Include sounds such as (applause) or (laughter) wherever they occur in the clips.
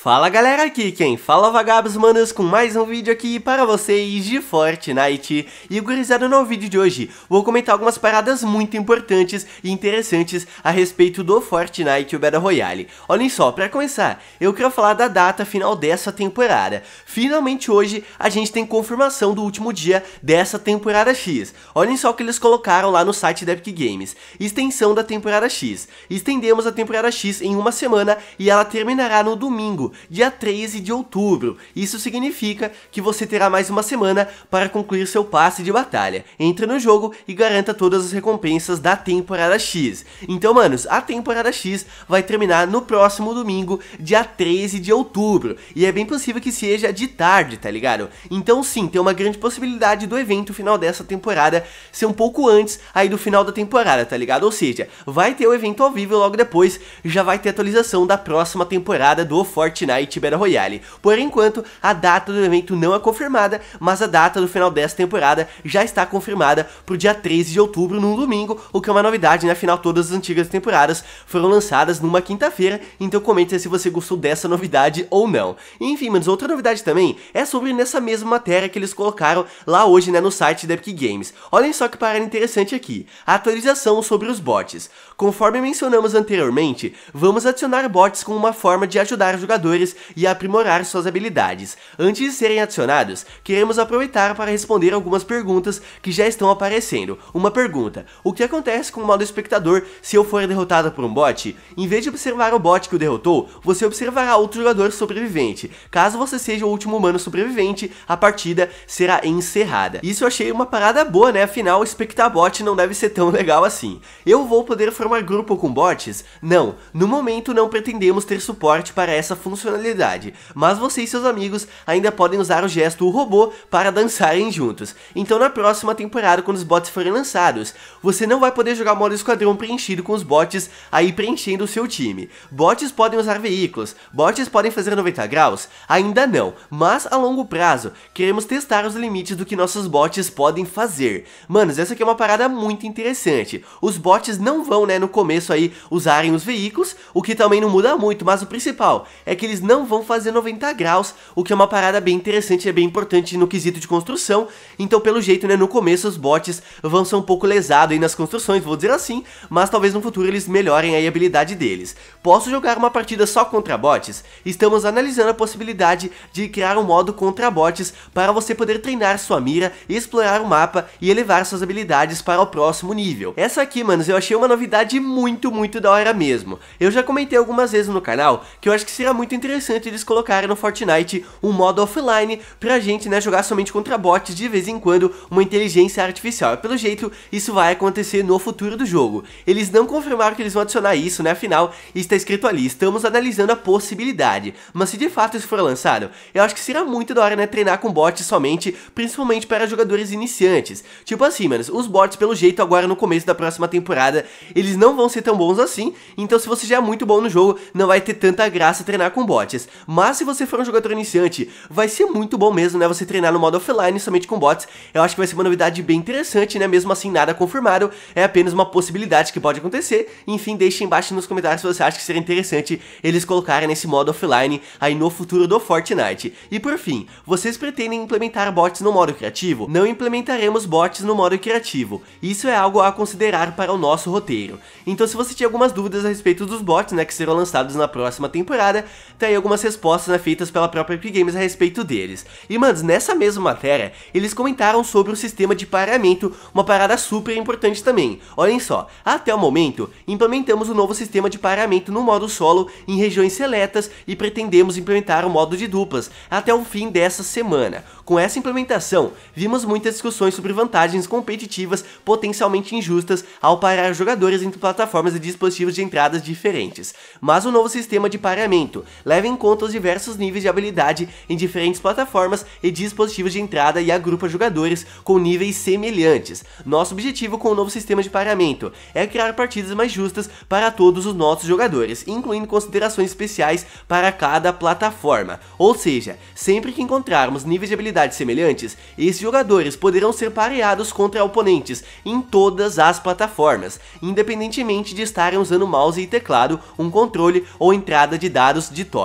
Fala galera, aqui quem fala é Vagabos Manos com mais um vídeo aqui para vocês de Fortnite E gurizada no vídeo de hoje, vou comentar algumas paradas muito importantes e interessantes a respeito do Fortnite e o Battle Royale Olhem só, para começar, eu quero falar da data final dessa temporada Finalmente hoje a gente tem confirmação do último dia dessa temporada X Olhem só o que eles colocaram lá no site da Epic Games Extensão da temporada X Estendemos a temporada X em uma semana e ela terminará no domingo dia 13 de outubro. Isso significa que você terá mais uma semana para concluir seu passe de batalha. Entre no jogo e garanta todas as recompensas da temporada X. Então, manos, a temporada X vai terminar no próximo domingo, dia 13 de outubro. E é bem possível que seja de tarde, tá ligado? Então, sim, tem uma grande possibilidade do evento final dessa temporada ser um pouco antes aí do final da temporada, tá ligado? Ou seja, vai ter o evento ao vivo logo depois já vai ter atualização da próxima temporada do Fortnite. Fortnite Battle Royale. Por enquanto, a data do evento não é confirmada, mas a data do final dessa temporada já está confirmada para o dia 13 de outubro, num domingo, o que é uma novidade, né? Afinal, todas as antigas temporadas foram lançadas numa quinta-feira, então comenta se você gostou dessa novidade ou não. Enfim, mas outra novidade também é sobre nessa mesma matéria que eles colocaram lá hoje, né, no site da Epic Games. Olhem só que parada interessante aqui, a atualização sobre os bots. Conforme mencionamos anteriormente, vamos adicionar bots como uma forma de ajudar os jogadores jogadores e aprimorar suas habilidades. Antes de serem adicionados, queremos aproveitar para responder algumas perguntas que já estão aparecendo. Uma pergunta, o que acontece com o modo espectador se eu for derrotado por um bot? Em vez de observar o bot que o derrotou, você observará outro jogador sobrevivente. Caso você seja o último humano sobrevivente, a partida será encerrada. Isso eu achei uma parada boa, né? Afinal, espectar bot não deve ser tão (laughs) legal assim. Eu vou poder formar grupo com bots? Não, no momento não pretendemos ter suporte para essa função funcionalidade, mas você e seus amigos ainda podem usar o gesto o robô para dançarem juntos. Então na próxima temporada, quando os bots forem lançados, você não vai poder jogar modo esquadrão preenchido com os bots aí preenchendo o seu time. Bots podem usar veículos, bots podem fazer 90 graus? Ainda não, mas a longo prazo, queremos testar os limites do que nossos bots podem fazer. Manos, essa aqui é uma parada muito interessante. Os bots não vão, né, no começo aí usarem os veículos, o que também não muda muito, mas o principal é que eles não vão fazer 90 graus, o que é uma parada bem interessante e é bem importante no quesito de construção. Então, pelo jeito, né, no começo os bots vão ser um pouco lesados aí nas construções, vou dizer assim, mas talvez no futuro eles melhorem a habilidade deles. Posso jogar uma partida só contra bots? Estamos analisando a possibilidade de criar um modo contra bots para você poder treinar sua mira, explorar o mapa e elevar suas habilidades para o próximo nível. Essa aqui, manos, eu achei uma novidade muito, muito da hora mesmo. Eu já comentei algumas vezes no canal que eu acho que será muito interessante eles colocarem no Fortnite um modo offline pra gente, né, jogar somente contra bots de vez em quando uma inteligência artificial. pelo jeito, isso vai acontecer no futuro do jogo. Eles não confirmaram que eles vão adicionar isso, né, afinal, está escrito ali, estamos analisando a possibilidade. Mas se de fato isso for lançado, eu acho que será muito da hora, né, treinar com bots somente, principalmente para jogadores iniciantes. Tipo assim, manos, os bots, pelo jeito, agora no começo da próxima temporada, eles não vão ser tão bons assim, então se você já é muito bom no jogo, não vai ter tanta graça treinar com bots. Mas se você for um jogador iniciante, vai ser muito bom mesmo, né? Você treinar no modo offline somente com bots. Eu acho que vai ser uma novidade bem interessante, né? Mesmo assim, nada confirmado. É apenas uma possibilidade que pode acontecer. Enfim, deixe embaixo nos comentários se você acha que seria interessante eles colocarem nesse modo offline aí no futuro do Fortnite. E por fim, vocês pretendem implementar bots no modo criativo? Não implementaremos bots no modo criativo. Isso é algo a considerar para o nosso roteiro. Então se você tinha algumas dúvidas a respeito dos bots, né, que serão lançados na próxima temporada, tem algumas respostas né, feitas pela própria Epic Games a respeito deles. E, mano, nessa mesma matéria, eles comentaram sobre o sistema de pareamento, uma parada super importante também. Olhem só, até o momento, implementamos o um novo sistema de pareamento no modo solo em regiões seletas e pretendemos implementar o modo de duplas até o fim dessa semana. Com essa implementação, vimos muitas discussões sobre vantagens competitivas potencialmente injustas ao parar jogadores entre plataformas e dispositivos de entradas diferentes. Mas o novo sistema de pareamento leva em conta os diversos níveis de habilidade em diferentes plataformas e dispositivos de entrada e agrupa jogadores com níveis semelhantes. Nosso objetivo com o novo sistema de pagamento é criar partidas mais justas para todos os nossos jogadores, incluindo considerações especiais para cada plataforma. Ou seja, sempre que encontrarmos níveis de habilidade semelhantes, esses jogadores poderão ser pareados contra oponentes em todas as plataformas, independentemente de estarem usando mouse e teclado, um controle ou entrada de dados de toque.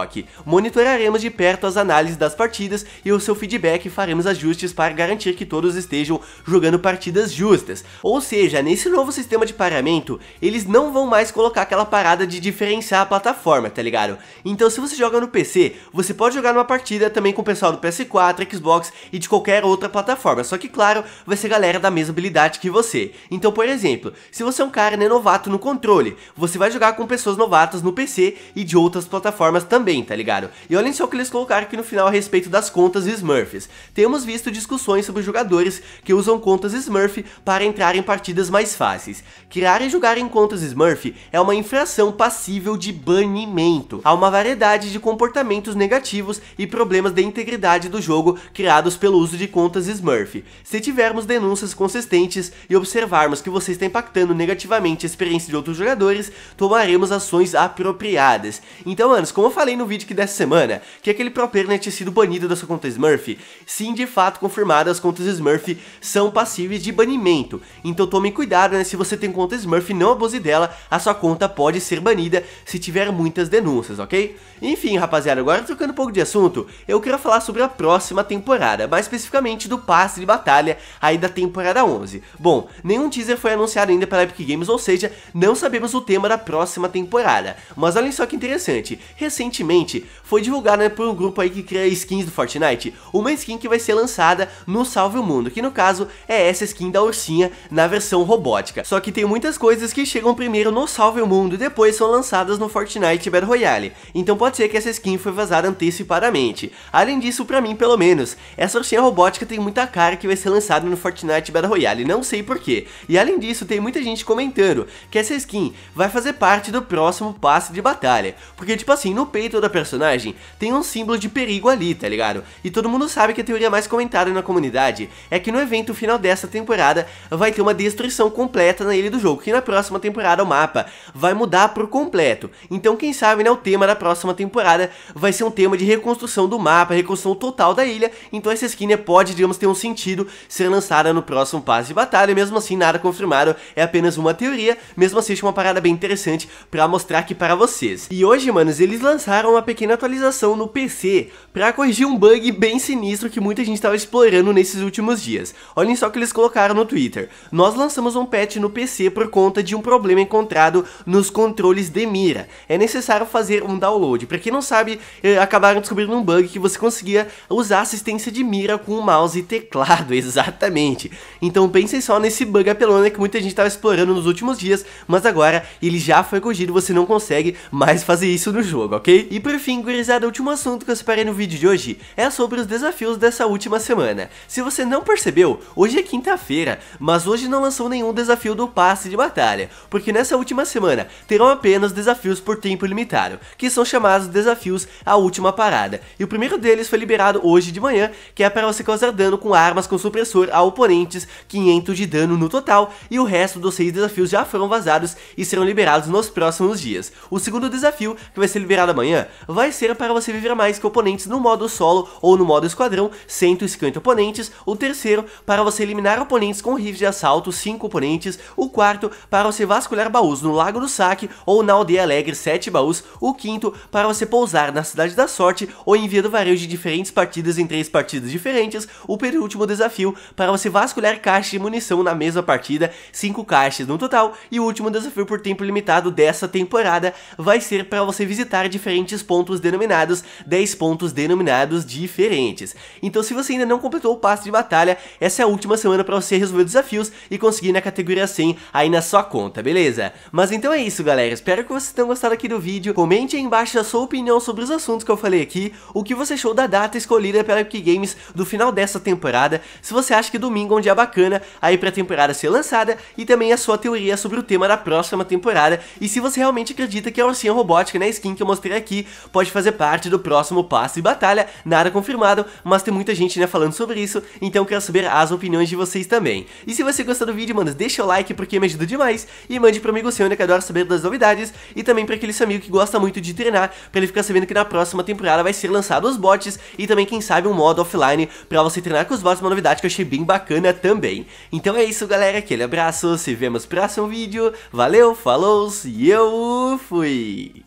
Monitoraremos de perto as análises das partidas e o seu feedback e faremos ajustes para garantir que todos estejam jogando partidas justas. Ou seja, nesse novo sistema de paramento, eles não vão mais colocar aquela parada de diferenciar a plataforma, tá ligado? Então se você joga no PC, você pode jogar numa partida também com o pessoal do PS4, Xbox e de qualquer outra plataforma, só que claro, vai ser galera da mesma habilidade que você. Então por exemplo, se você é um cara né, novato no controle, você vai jogar com pessoas novatas no PC e de outras plataformas também também, tá ligado? E olhem só o que eles colocaram aqui no final a respeito das contas Smurfs. Temos visto discussões sobre jogadores que usam contas Smurf para entrar em partidas mais fáceis. Criar e jogar em contas Smurf é uma infração passível de banimento. Há uma variedade de comportamentos negativos e problemas de integridade do jogo criados pelo uso de contas Smurf. Se tivermos denúncias consistentes e observarmos que você está impactando negativamente a experiência de outros jogadores, tomaremos ações apropriadas. Então, anos, como eu falei falei no vídeo que dessa semana, que aquele Properna tinha sido banido da sua conta Smurf. Sim, de fato, confirmado, as contas Smurf são passíveis de banimento. Então tome cuidado, né? Se você tem conta Smurf, não abuse dela, a sua conta pode ser banida se tiver muitas denúncias, ok? Enfim, rapaziada, agora trocando um pouco de assunto, eu quero falar sobre a próxima temporada, mais especificamente do passe de batalha aí da temporada 11. Bom, nenhum teaser foi anunciado ainda pela Epic Games, ou seja, não sabemos o tema da próxima temporada. Mas olhem só que interessante, recentemente recentemente foi divulgada né, por um grupo aí que cria skins do Fortnite, uma skin que vai ser lançada no Salve o Mundo, que no caso é essa skin da ursinha na versão robótica. Só que tem muitas coisas que chegam primeiro no Salve o Mundo e depois são lançadas no Fortnite Battle Royale, então pode ser que essa skin foi vazada antecipadamente. Além disso, pra mim pelo menos, essa ursinha robótica tem muita cara que vai ser lançada no Fortnite Battle Royale, não sei porquê. E além disso, tem muita gente comentando que essa skin vai fazer parte do próximo passe de batalha, porque tipo assim, no P peito da personagem tem um símbolo de perigo ali, tá ligado? E todo mundo sabe que a teoria mais comentada na comunidade é que no evento final dessa temporada vai ter uma destruição completa na ilha do jogo, que na próxima temporada o mapa vai mudar por completo. Então quem sabe, né, o tema da próxima temporada vai ser um tema de reconstrução do mapa, reconstrução total da ilha, então essa skin né, pode, digamos, ter um sentido ser lançada no próximo passe de batalha, mesmo assim nada confirmado, é apenas uma teoria, mesmo assim é uma parada bem interessante pra mostrar aqui para vocês. E hoje, manos, eles lançaram lançaram uma pequena atualização no PC para corrigir um bug bem sinistro que muita gente estava explorando nesses últimos dias. Olhem só o que eles colocaram no Twitter. Nós lançamos um patch no PC por conta de um problema encontrado nos controles de mira. É necessário fazer um download. Para quem não sabe, eh, acabaram descobrindo um bug que você conseguia usar assistência de mira com o mouse e teclado, (laughs) exatamente. Então pensem só nesse bug apelona que muita gente estava explorando nos últimos dias, mas agora ele já foi corrigido, você não consegue mais fazer isso no jogo, ok? E por fim, gurizada, o último assunto que eu separei no vídeo de hoje é sobre os desafios dessa última semana. Se você não percebeu, hoje é quinta-feira, mas hoje não lançou nenhum desafio do passe de batalha, porque nessa última semana terão apenas desafios por tempo limitado, que são chamados desafios à última parada. E o primeiro deles foi liberado hoje de manhã, que é para você causar dano com armas com supressor a oponentes, 500 de dano no total, e o resto dos seis desafios já foram vazados e serão liberados nos próximos dias. O segundo desafio, que vai ser liberado amanhã, campanha vai ser para você viver mais que oponentes no modo solo ou no modo esquadrão, 150 oponentes, o terceiro para você eliminar oponentes com rifles de assalto, 5 oponentes, o quarto para você vasculhar baús no Lago do Saque ou na Aldeia Alegre, 7 baús, o quinto para você pousar na Cidade da Sorte ou enviando varejo de diferentes partidas em três partidas diferentes, o penúltimo desafio para você vasculhar caixas de munição na mesma partida, 5 caixas no total, e o último desafio por tempo limitado dessa temporada vai ser para você visitar diferentes diferentes pontos denominados 10 pontos denominados diferentes. Então se você ainda não completou o passe de batalha, essa é a última semana para você resolver desafios e conseguir na categoria 100 aí na sua conta, beleza? Mas então é isso galera, espero que vocês tenham gostado aqui do vídeo, comente aí embaixo a sua opinião sobre os assuntos que eu falei aqui, o que você achou da data escolhida pela Epic Games do final dessa temporada, se você acha que domingo é um dia bacana aí pra temporada ser lançada e também a sua teoria sobre o tema da próxima temporada e se você realmente acredita que é a Orsinha Robótica na né, skin que eu mostrei aqui aqui pode fazer parte do próximo passo de batalha, nada confirmado, mas tem muita gente né, falando sobre isso, então quero saber as opiniões de vocês também. E se você gostou do vídeo, mano, deixa o like porque me ajuda demais, e mande pro amigo seu né, que adora saber das novidades, e também para aquele seu amigo que gosta muito de treinar, para ele ficar sabendo que na próxima temporada vai ser lançado os bots, e também quem sabe um modo offline para você treinar com os bots, uma novidade que eu achei bem bacana também. Então é isso galera, aquele abraço, se vemos no próximo vídeo, valeu, falou e eu fui!